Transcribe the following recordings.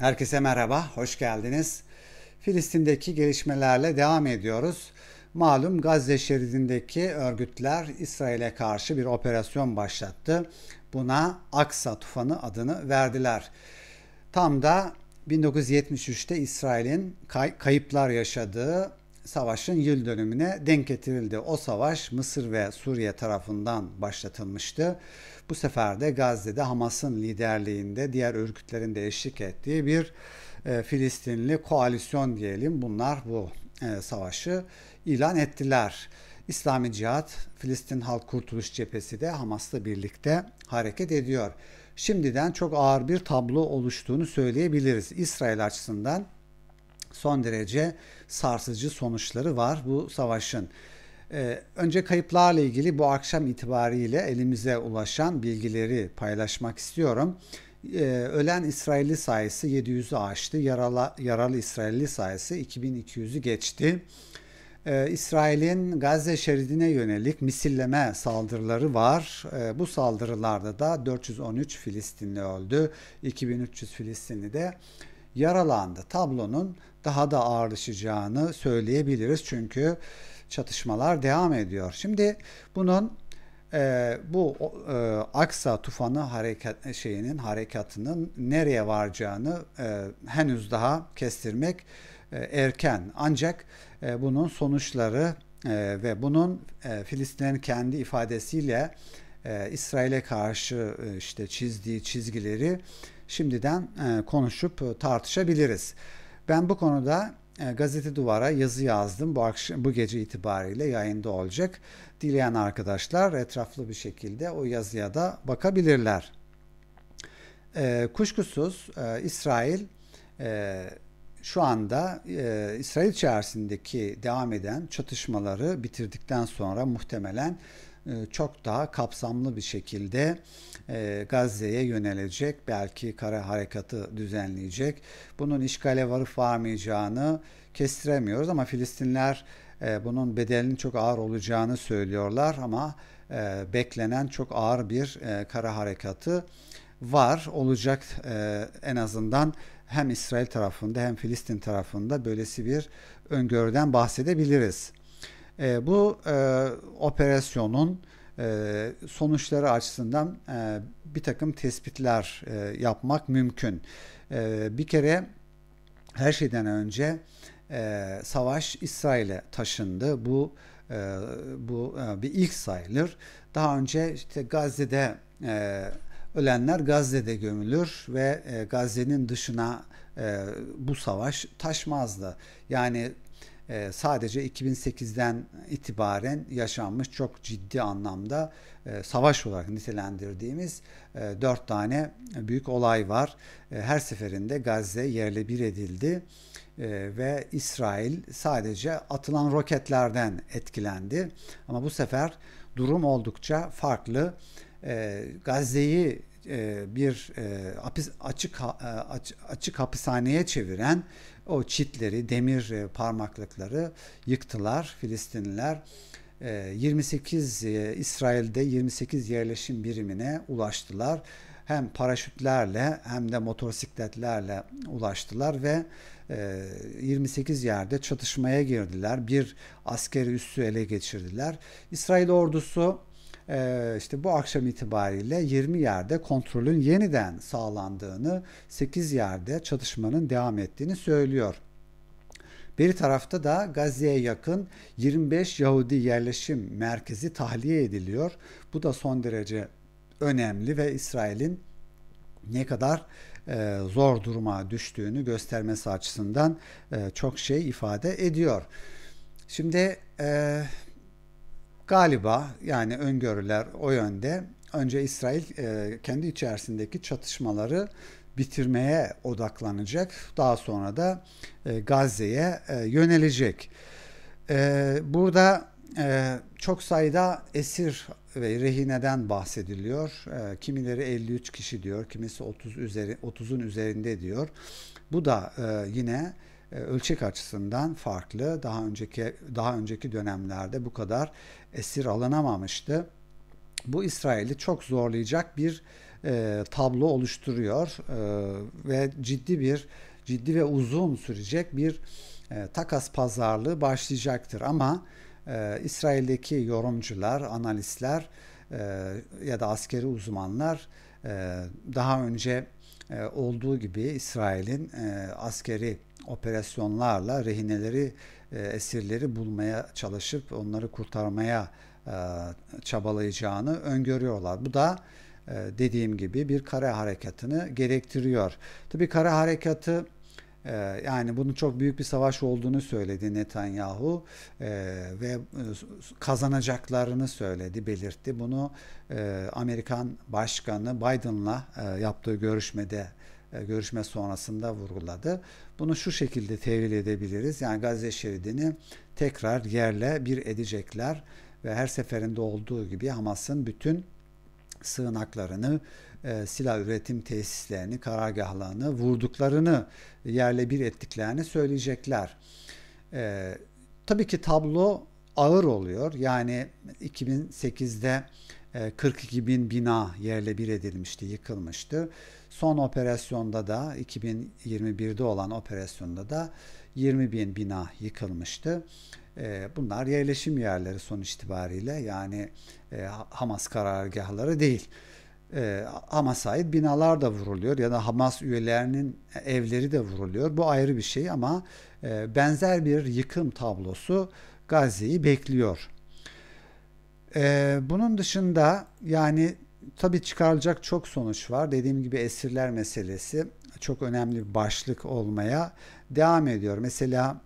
Herkese merhaba, hoş geldiniz. Filistin'deki gelişmelerle devam ediyoruz. Malum Gazze şeridindeki örgütler İsrail'e karşı bir operasyon başlattı. Buna Aksa Tufanı adını verdiler. Tam da 1973'te İsrail'in kayıplar yaşadığı savaşın yıl dönümüne denk getirildi. O savaş Mısır ve Suriye tarafından başlatılmıştı. Bu sefer de Gazze'de Hamas'ın liderliğinde diğer örgütlerin de eşlik ettiği bir e, Filistinli koalisyon diyelim. Bunlar bu e, savaşı ilan ettiler. İslami Cihat, Filistin Halk Kurtuluş Cephesi de Hamas'la birlikte hareket ediyor. Şimdiden çok ağır bir tablo oluştuğunu söyleyebiliriz. İsrail açısından son derece sarsıcı sonuçları var bu savaşın. Ee, önce kayıplarla ilgili bu akşam itibariyle elimize ulaşan bilgileri paylaşmak istiyorum. Ee, ölen İsrailli sayısı 700'ü aştı, yaralı, yaralı İsrailli sayısı 2200'ü geçti. Ee, İsrail'in Gazze şeridine yönelik misilleme saldırıları var. Ee, bu saldırılarda da 413 Filistinli öldü, 2300 Filistinli de yaralandı. Tablonun daha da ağırlaşacağını söyleyebiliriz çünkü çatışmalar devam ediyor. Şimdi bunun e, bu e, Aksa tufanı hareket şeyinin harekatının nereye varacağını e, henüz daha kestirmek e, erken. Ancak e, bunun sonuçları e, ve bunun e, Filistin'in kendi ifadesiyle e, İsrail'e karşı e, işte çizdiği çizgileri şimdiden e, konuşup e, tartışabiliriz. Ben bu konuda e, Gazete Duvar'a yazı yazdım. Bu, akşam, bu gece itibariyle yayında olacak. Dileyen arkadaşlar etraflı bir şekilde o yazıya da bakabilirler. kuşkusuz İsrail şu anda İsrail içerisindeki devam eden çatışmaları bitirdikten sonra muhtemelen e, çok daha kapsamlı bir şekilde e, Gazze'ye yönelecek. Belki kara harekatı düzenleyecek. Bunun işgale varıp varmayacağını kestiremiyoruz ama Filistinler e, bunun bedelinin çok ağır olacağını söylüyorlar ama beklenen çok ağır bir kara harekatı var olacak en azından hem İsrail tarafında hem Filistin tarafında böylesi bir öngörüden bahsedebiliriz. E, bu e, operasyonun e, sonuçları açısından e, bir takım tespitler e, yapmak mümkün. E, bir kere her şeyden önce e, savaş İsrail'e taşındı. Bu e, bu e, bir ilk sayılır. Daha önce işte Gazze'de e, ölenler Gazze'de gömülür ve e, Gazze'nin dışına e, bu savaş taşmazdı. Yani ee, sadece 2008'den itibaren yaşanmış çok ciddi anlamda e, savaş olarak nitelendirdiğimiz e, dört tane büyük olay var. E, her seferinde Gazze yerle bir edildi ve İsrail sadece atılan roketlerden etkilendi. Ama bu sefer durum oldukça farklı. Gazze'yi bir açık açık hapishaneye çeviren o çitleri, demir e, parmaklıkları yıktılar Filistinliler. 28 e, e, İsrail'de 28 yerleşim birimine ulaştılar. Hem paraşütlerle hem de motosikletlerle ulaştılar ve 28 yerde çatışmaya girdiler. Bir askeri üssü ele geçirdiler. İsrail ordusu ee, işte bu akşam itibariyle 20 yerde kontrolün yeniden sağlandığını, 8 yerde çatışmanın devam ettiğini söylüyor. Bir tarafta da Gazze'ye yakın 25 Yahudi yerleşim merkezi tahliye ediliyor. Bu da son derece önemli ve İsrail'in ne kadar e, zor duruma düştüğünü göstermesi açısından e, çok şey ifade ediyor. Şimdi e, Galiba yani öngörüler o yönde. Önce İsrail e, kendi içerisindeki çatışmaları bitirmeye odaklanacak. Daha sonra da e, Gazze'ye e, yönelecek. E, burada e, çok sayıda esir ve rehineden bahsediliyor. E, kimileri 53 kişi diyor, kimisi 30 üzeri 30'un üzerinde diyor. Bu da e, yine e, ölçek açısından farklı. Daha önceki daha önceki dönemlerde bu kadar esir alınamamıştı. Bu İsrail'i çok zorlayacak bir e, tablo oluşturuyor e, ve ciddi bir ciddi ve uzun sürecek bir e, takas pazarlığı başlayacaktır ama e, İsrail'deki yorumcular, analistler e, ya da askeri uzmanlar e, daha önce e, olduğu gibi İsrail'in e, askeri operasyonlarla rehineleri, e, esirleri bulmaya çalışıp onları kurtarmaya e, çabalayacağını öngörüyorlar. Bu da e, dediğim gibi bir kara harekatını gerektiriyor. Tabi kara harekatı yani bunun çok büyük bir savaş olduğunu söyledi Netanyahu ve kazanacaklarını söyledi, belirtti. Bunu Amerikan Başkanı Biden'la yaptığı görüşmede e, görüşme sonrasında vurguladı. Bunu şu şekilde tevil edebiliriz. Yani Gazze şeridini tekrar yerle bir edecekler ve her seferinde olduğu gibi Hamas'ın bütün sığınaklarını, e, silah üretim tesislerini, karargahlarını vurduklarını yerle bir ettiklerini söyleyecekler. E, tabii ki tablo ağır oluyor. Yani 2008'de 42 e, bin bina yerle bir edilmişti, yıkılmıştı. Son operasyonda da 2021'de olan operasyonda da 20 bin bina yıkılmıştı. Ee, bunlar yerleşim yerleri son itibariyle yani e, Hamas karargahları değil. Ee, Hamas ait binalar da vuruluyor ya da Hamas üyelerinin evleri de vuruluyor. Bu ayrı bir şey ama e, benzer bir yıkım tablosu Gazze'yi bekliyor. Ee, bunun dışında yani Tabii çıkarılacak çok sonuç var. Dediğim gibi esirler meselesi çok önemli bir başlık olmaya devam ediyor. Mesela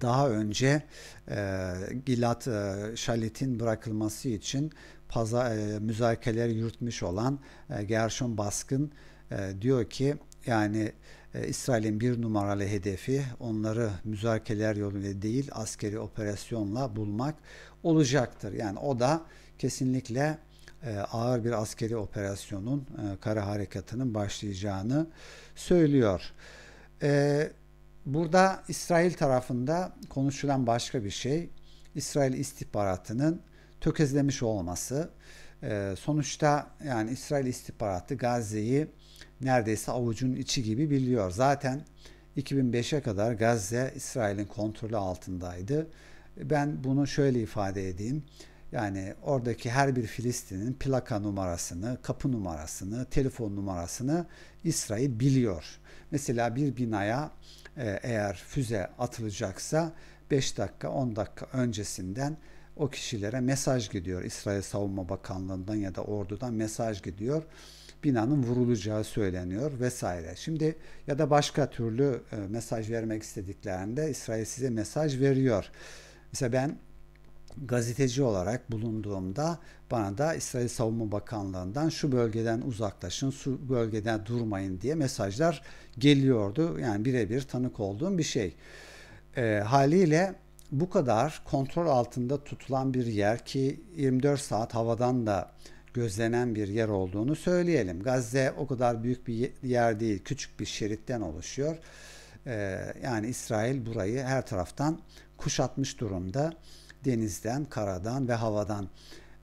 daha önce e, Gilat e, Şalit'in bırakılması için paza, e, müzakereler yürütmüş olan e, Gershon Baskın e, diyor ki yani e, İsrail'in bir numaralı hedefi onları müzakereler yoluyla değil askeri operasyonla bulmak olacaktır. Yani o da kesinlikle e, ağır bir askeri operasyonun e, kara harekatının başlayacağını söylüyor. E, burada İsrail tarafında konuşulan başka bir şey İsrail istihbaratının tökezlemiş olması. Sonuçta yani İsrail istihbaratı Gazze'yi neredeyse avucun içi gibi biliyor. Zaten 2005'e kadar Gazze İsrail'in kontrolü altındaydı. Ben bunu şöyle ifade edeyim. Yani oradaki her bir Filistin'in plaka numarasını, kapı numarasını, telefon numarasını İsrail biliyor. Mesela bir binaya e, eğer füze atılacaksa 5 dakika 10 dakika öncesinden o kişilere mesaj gidiyor. İsrail Savunma Bakanlığı'ndan ya da ordudan mesaj gidiyor. Binanın vurulacağı söyleniyor vesaire. Şimdi ya da başka türlü e, mesaj vermek istediklerinde İsrail size mesaj veriyor. Mesela ben gazeteci olarak bulunduğumda bana da İsrail Savunma Bakanlığı'ndan şu bölgeden uzaklaşın, şu bölgeden durmayın diye mesajlar geliyordu. Yani birebir tanık olduğum bir şey. E, haliyle bu kadar kontrol altında tutulan bir yer ki 24 saat havadan da gözlenen bir yer olduğunu söyleyelim. Gazze o kadar büyük bir yer değil, küçük bir şeritten oluşuyor. E, yani İsrail burayı her taraftan kuşatmış durumda denizden, karadan ve havadan.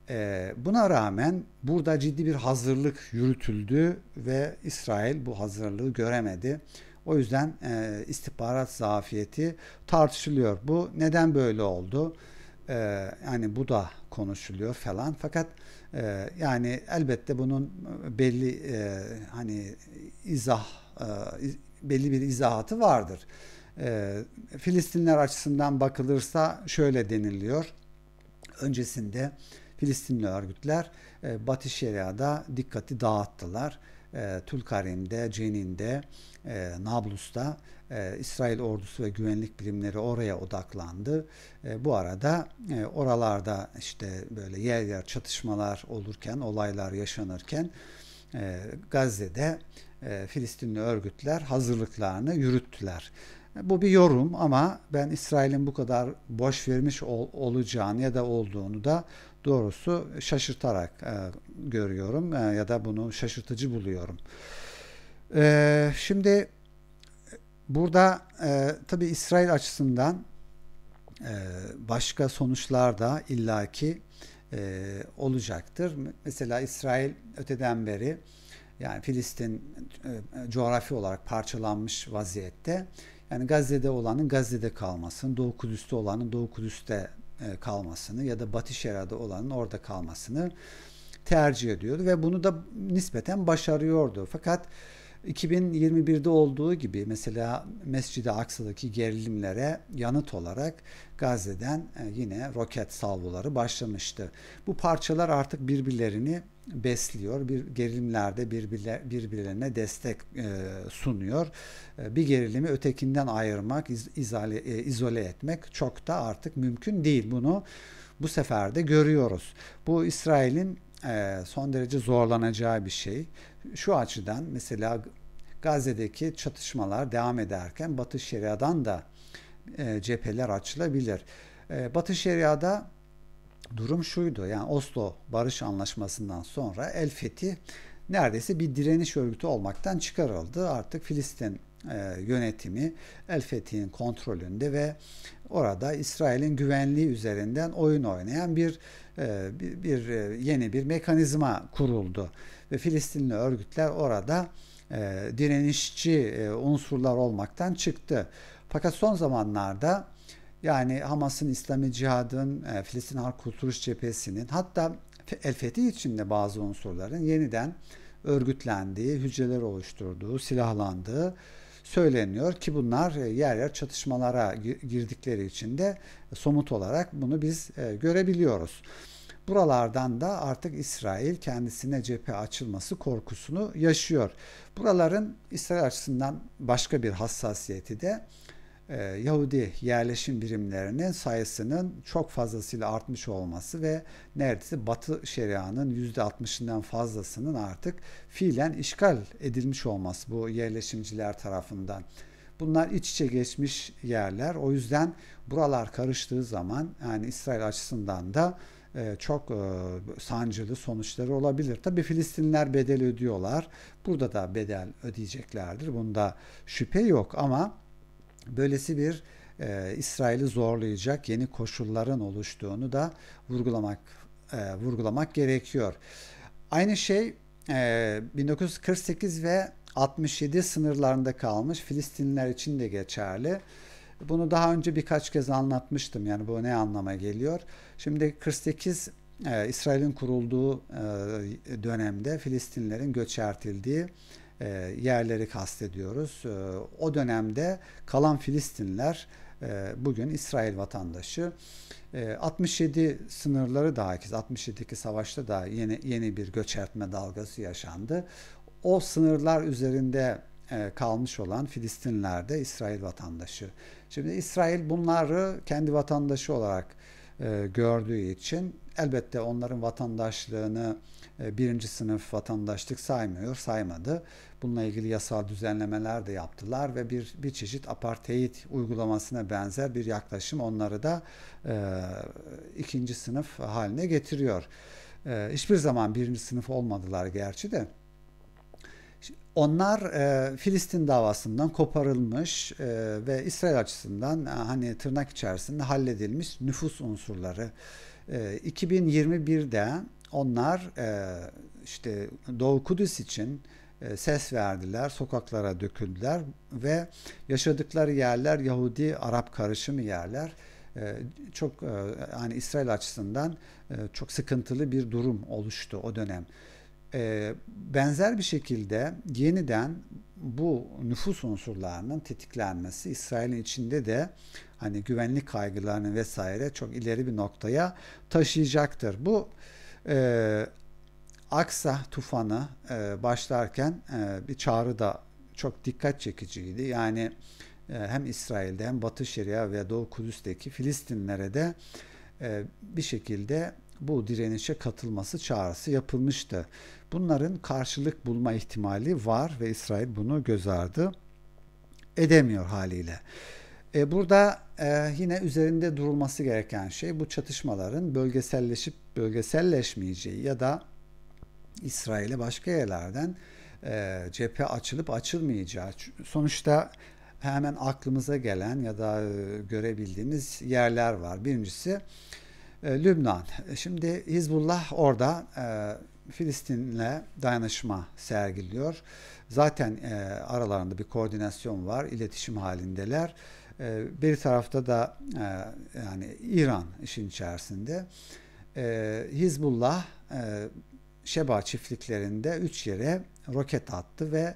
Ee, buna rağmen burada ciddi bir hazırlık yürütüldü ve İsrail bu hazırlığı göremedi. O yüzden e, istihbarat zafiyeti tartışılıyor. Bu neden böyle oldu? Ee, yani bu da konuşuluyor falan. Fakat e, yani elbette bunun e, belli hani izah belli bir izahatı vardır. Ee, Filistinler açısından bakılırsa şöyle deniliyor. Öncesinde Filistinli örgütler e, Batı Şeria'da dikkati dağıttılar. E, Cenin'de, e, Nablus'ta e, İsrail ordusu ve güvenlik birimleri oraya odaklandı. E, bu arada e, oralarda işte böyle yer yer çatışmalar olurken, olaylar yaşanırken Gazze'de Filistinli örgütler hazırlıklarını yürüttüler. Bu bir yorum ama ben İsrail'in bu kadar boş vermiş ol, olacağını ya da olduğunu da doğrusu şaşırtarak e, görüyorum e, ya da bunu şaşırtıcı buluyorum. E, şimdi burada e, tabi İsrail açısından e, başka sonuçlar da illaki e, olacaktır. Mesela İsrail öteden beri yani Filistin e, coğrafi olarak parçalanmış vaziyette. Yani Gazze'de olanın Gazze'de kalmasını, Doğu Kudüs'te olanın Doğu Kudüs'te e, kalmasını ya da Batı Şera'da olanın orada kalmasını tercih ediyordu ve bunu da nispeten başarıyordu. Fakat 2021'de olduğu gibi mesela Mescid-i Aksa'daki gerilimlere yanıt olarak Gazze'den e, yine roket salvoları başlamıştı. Bu parçalar artık birbirlerini besliyor. Bir gerilimlerde birbirler, birbirlerine destek e, sunuyor. E, bir gerilimi ötekinden ayırmak, iz, e, izole etmek çok da artık mümkün değil. Bunu bu sefer de görüyoruz. Bu İsrail'in son derece zorlanacağı bir şey. Şu açıdan mesela Gazze'deki çatışmalar devam ederken Batı Şeria'dan da e, cepheler açılabilir. Batı Şeria'da durum şuydu. Yani Oslo Barış Anlaşması'ndan sonra El Fethi neredeyse bir direniş örgütü olmaktan çıkarıldı. Artık Filistin e, yönetimi El Fethi'nin kontrolünde ve orada İsrail'in güvenliği üzerinden oyun oynayan bir, e, bir, bir e, yeni bir mekanizma kuruldu. Ve Filistinli örgütler orada e, direnişçi e, unsurlar olmaktan çıktı. Fakat son zamanlarda yani Hamas'ın İslami Cihad'ın, e, Filistin Halk Kurtuluş Cephesi'nin hatta El Fethi içinde bazı unsurların yeniden örgütlendiği, hücreler oluşturduğu, silahlandığı söyleniyor ki bunlar e, yer yer çatışmalara girdikleri için de somut olarak bunu biz e, görebiliyoruz. Buralardan da artık İsrail kendisine cephe açılması korkusunu yaşıyor. Buraların İsrail açısından başka bir hassasiyeti de e, Yahudi yerleşim birimlerinin sayısının çok fazlasıyla artmış olması ve neredeyse Batı şerianın %60'ından fazlasının artık fiilen işgal edilmiş olması bu yerleşimciler tarafından. Bunlar iç içe geçmiş yerler. O yüzden buralar karıştığı zaman yani İsrail açısından da e, çok e, sancılı sonuçları olabilir. Tabii Filistinler bedel ödüyorlar. Burada da bedel ödeyeceklerdir. Bunda şüphe yok ama böylesi bir e, İsrail'i zorlayacak yeni koşulların oluştuğunu da vurgulamak e, vurgulamak gerekiyor. Aynı şey e, 1948 ve 67 sınırlarında kalmış Filistinliler için de geçerli. Bunu daha önce birkaç kez anlatmıştım. Yani bu ne anlama geliyor? Şimdi 48 e, İsrail'in kurulduğu e, dönemde Filistinlerin göç ertildiği e, yerleri kastediyoruz. E, o dönemde kalan Filistinler e, bugün İsrail vatandaşı. 67 e, sınırları daha 67'deki savaşta da yeni yeni bir göçertme dalgası yaşandı. O sınırlar üzerinde kalmış olan Filistinler de İsrail vatandaşı. Şimdi İsrail bunları kendi vatandaşı olarak gördüğü için elbette onların vatandaşlığını e, birinci sınıf vatandaşlık saymıyor, saymadı. Bununla ilgili yasal düzenlemeler de yaptılar ve bir, bir çeşit apartheid uygulamasına benzer bir yaklaşım onları da e, ikinci sınıf haline getiriyor. E, hiçbir zaman birinci sınıf olmadılar gerçi de. Onlar e, Filistin davasından koparılmış e, ve İsrail açısından e, hani tırnak içerisinde halledilmiş nüfus unsurları. E, 2021'de onlar e, işte Doğu Kudüs için e, ses verdiler, sokaklara döküldüler ve yaşadıkları yerler Yahudi-Arap karışımı yerler. E, çok e, yani İsrail açısından e, çok sıkıntılı bir durum oluştu o dönem. E, benzer bir şekilde yeniden bu nüfus unsurlarının tetiklenmesi İsrail'in içinde de hani güvenlik kaygılarını vesaire çok ileri bir noktaya taşıyacaktır. Bu e, Aksa tufanı e, başlarken e, bir çağrı da çok dikkat çekiciydi. Yani e, hem İsrail'de hem Batı Şeria ve Doğu Kudüs'teki Filistinlere de e, bir şekilde bu direnişe katılması çağrısı yapılmıştı. Bunların karşılık bulma ihtimali var ve İsrail bunu göz ardı edemiyor haliyle. E, burada e, yine üzerinde durulması gereken şey bu çatışmaların bölgeselleşip bölgeselleşmeyeceği ya da İsrail'e başka yerlerden e, cephe açılıp açılmayacağı. Sonuçta hemen aklımıza gelen ya da e, görebildiğimiz yerler var. Birincisi e, Lübnan. E, şimdi Hizbullah orada e, Filistin'le dayanışma sergiliyor. Zaten e, aralarında bir koordinasyon var, iletişim halindeler. Ee, bir tarafta da e, yani İran işin içerisinde e, Hizbullah e, Şeba çiftliklerinde üç yere roket attı ve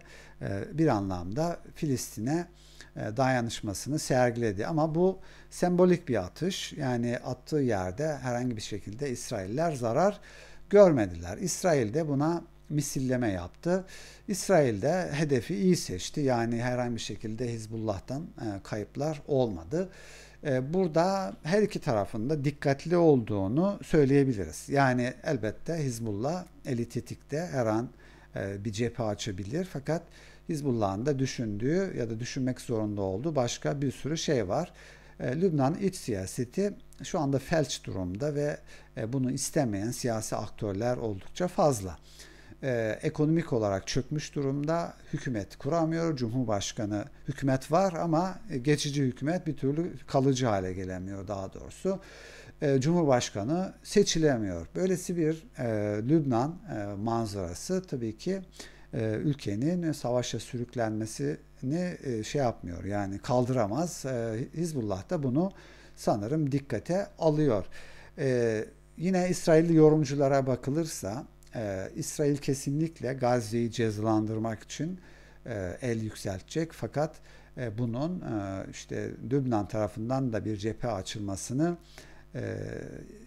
bir anlamda Filistin'e dayanışmasını sergiledi. Ama bu sembolik bir atış. Yani attığı yerde herhangi bir şekilde İsrailler zarar görmediler. İsrail de buna misilleme yaptı. İsrail de hedefi iyi seçti. Yani herhangi bir şekilde Hizbullah'tan e, kayıplar olmadı. E, burada her iki tarafında dikkatli olduğunu söyleyebiliriz. Yani elbette Hizbullah eli tetikte her an e, bir cephe açabilir. Fakat Hizbullah'ın da düşündüğü ya da düşünmek zorunda olduğu başka bir sürü şey var. Lübnan iç siyaseti şu anda felç durumda ve bunu istemeyen siyasi aktörler oldukça fazla e, ekonomik olarak çökmüş durumda. Hükümet kuramıyor, Cumhurbaşkanı hükümet var ama geçici hükümet bir türlü kalıcı hale gelemiyor daha doğrusu. E, Cumhurbaşkanı seçilemiyor. Böylesi bir e, Lübnan e, manzarası tabii ki e, ülkenin savaşa sürüklenmesini e, şey yapmıyor yani kaldıramaz. E, Hizbullah da bunu sanırım dikkate alıyor. E, yine İsrailli yorumculara bakılırsa e, İsrail kesinlikle Gazze'yi cezalandırmak için e, el yükseltecek fakat e, bunun e, işte Lübnan tarafından da bir cephe açılmasını e,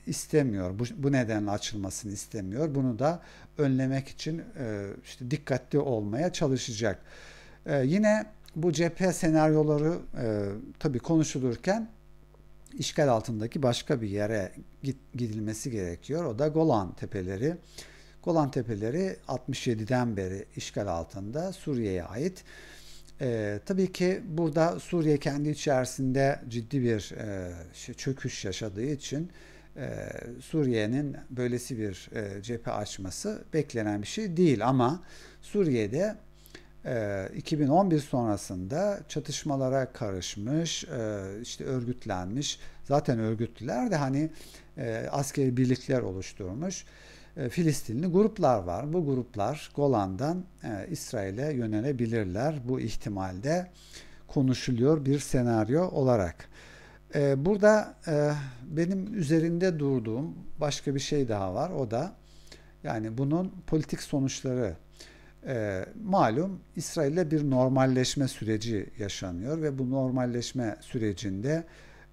istemiyor. Bu, bu nedenle açılmasını istemiyor. Bunu da önlemek için e, işte dikkatli olmaya çalışacak. E, yine bu cephe senaryoları e, tabii konuşulurken işgal altındaki başka bir yere gidilmesi gerekiyor. O da Golan Tepeleri. Golan Tepeleri 67'den beri işgal altında Suriye'ye ait. E, tabii ki burada Suriye kendi içerisinde ciddi bir e, çöküş yaşadığı için e, Suriye'nin böylesi bir e, cephe açması beklenen bir şey değil ama Suriye'de e, 2011 sonrasında çatışmalara karışmış, e, işte örgütlenmiş, zaten örgütlüler de hani e, askeri birlikler oluşturmuş. E, Filistinli gruplar var. Bu gruplar Golan'dan e, İsrail'e yönelebilirler. Bu ihtimalde konuşuluyor bir senaryo olarak. E, burada benim üzerinde durduğum başka bir şey daha var. O da yani bunun politik sonuçları e, malum İsrail'le bir normalleşme süreci yaşanıyor ve bu normalleşme sürecinde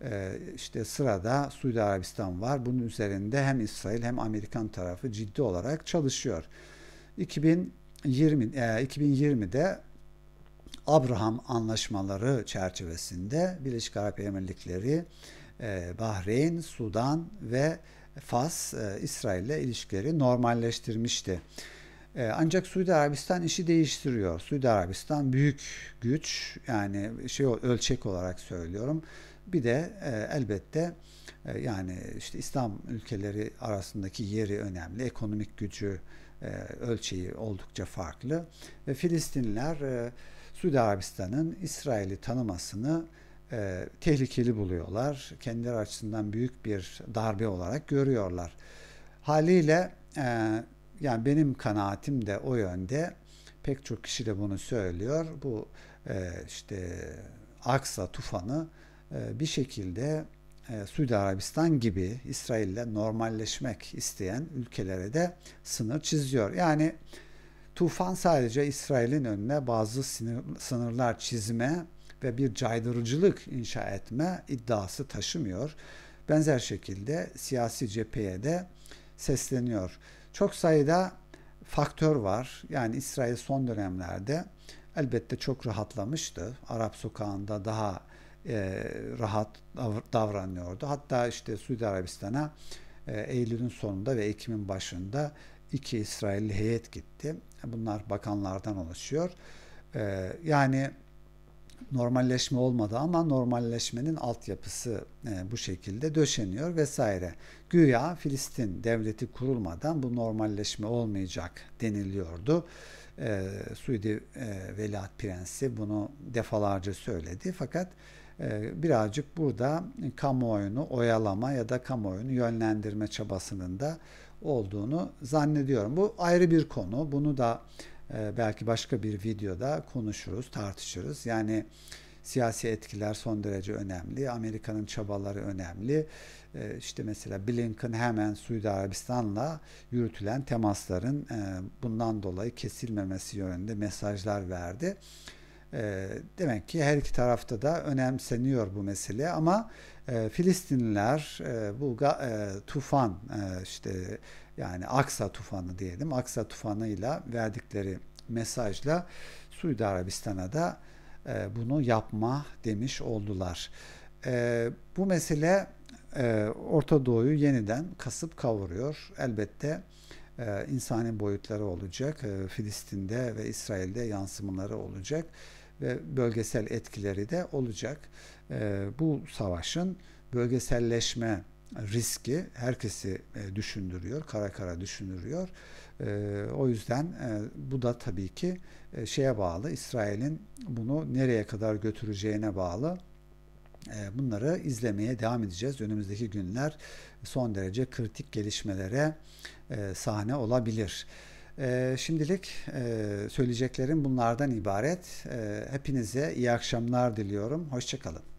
ee, işte sırada Suudi Arabistan var. Bunun üzerinde hem İsrail hem Amerikan tarafı ciddi olarak çalışıyor. 2020 2020'de e, Abraham anlaşmaları çerçevesinde Birleşik Arap Emirlikleri, e, Bahreyn, Sudan ve Fas e, İsrail ile ilişkileri normalleştirmişti. Ancak Suudi Arabistan işi değiştiriyor. Suudi Arabistan büyük güç yani şey ölçek olarak söylüyorum. Bir de e, elbette e, yani işte İslam ülkeleri arasındaki yeri önemli, ekonomik gücü e, ölçeği oldukça farklı ve Filistinler e, Suudi Arabistan'ın İsrail'i tanımasını e, tehlikeli buluyorlar. Kendileri açısından büyük bir darbe olarak görüyorlar. Haliyle e, yani benim kanaatim de o yönde. Pek çok kişi de bunu söylüyor. Bu e, işte Aksa tufanı ee, bir şekilde e, Suudi Arabistan gibi İsrail'le normalleşmek isteyen ülkelere de sınır çiziyor. Yani tufan sadece İsrail'in önüne bazı sınırlar çizme ve bir caydırıcılık inşa etme iddiası taşımıyor. Benzer şekilde siyasi cepheye de sesleniyor. Çok sayıda faktör var. Yani İsrail son dönemlerde elbette çok rahatlamıştı. Arap sokağında daha e, rahat davranıyordu. Hatta işte Suudi Arabistan'a e, Eylül'ün sonunda ve Ekim'in başında iki İsrailli heyet gitti. Bunlar bakanlardan oluşuyor. E, yani normalleşme olmadı ama normalleşmenin altyapısı e, bu şekilde döşeniyor vesaire. Güya Filistin devleti kurulmadan bu normalleşme olmayacak deniliyordu. E, Suudi e, Veliaht Prensi bunu defalarca söyledi fakat ee, birazcık burada kamuoyunu oyalama ya da kamuoyunu yönlendirme çabasının da olduğunu zannediyorum. Bu ayrı bir konu. Bunu da e, belki başka bir videoda konuşuruz, tartışırız. Yani siyasi etkiler son derece önemli. Amerika'nın çabaları önemli. Ee, işte mesela Blinken hemen Suudi Arabistan'la yürütülen temasların e, bundan dolayı kesilmemesi yönünde mesajlar verdi. Ee, demek ki her iki tarafta da önemseniyor bu mesele ama e, Filistinliler e, e tufan e, işte yani Aksa tufanı diyelim Aksa tufanıyla verdikleri mesajla Suudi Arabistan'a da e, bunu yapma demiş oldular. bu mesele Orta Doğu'yu yeniden kasıp kavuruyor. Elbette ee, insani boyutları olacak. E, Filistin'de ve İsrail'de yansımaları olacak ve bölgesel etkileri de olacak. Ee, bu savaşın bölgeselleşme riski herkesi e, düşündürüyor, kara kara düşündürüyor. Ee, o yüzden e, bu da tabii ki şeye bağlı, İsrail'in bunu nereye kadar götüreceğine bağlı. bunları izlemeye devam edeceğiz. Önümüzdeki günler son derece kritik gelişmelere e, sahne olabilir. E, şimdilik e, söyleyeceklerim bunlardan ibaret. E, hepinize iyi akşamlar diliyorum. Hoşçakalın.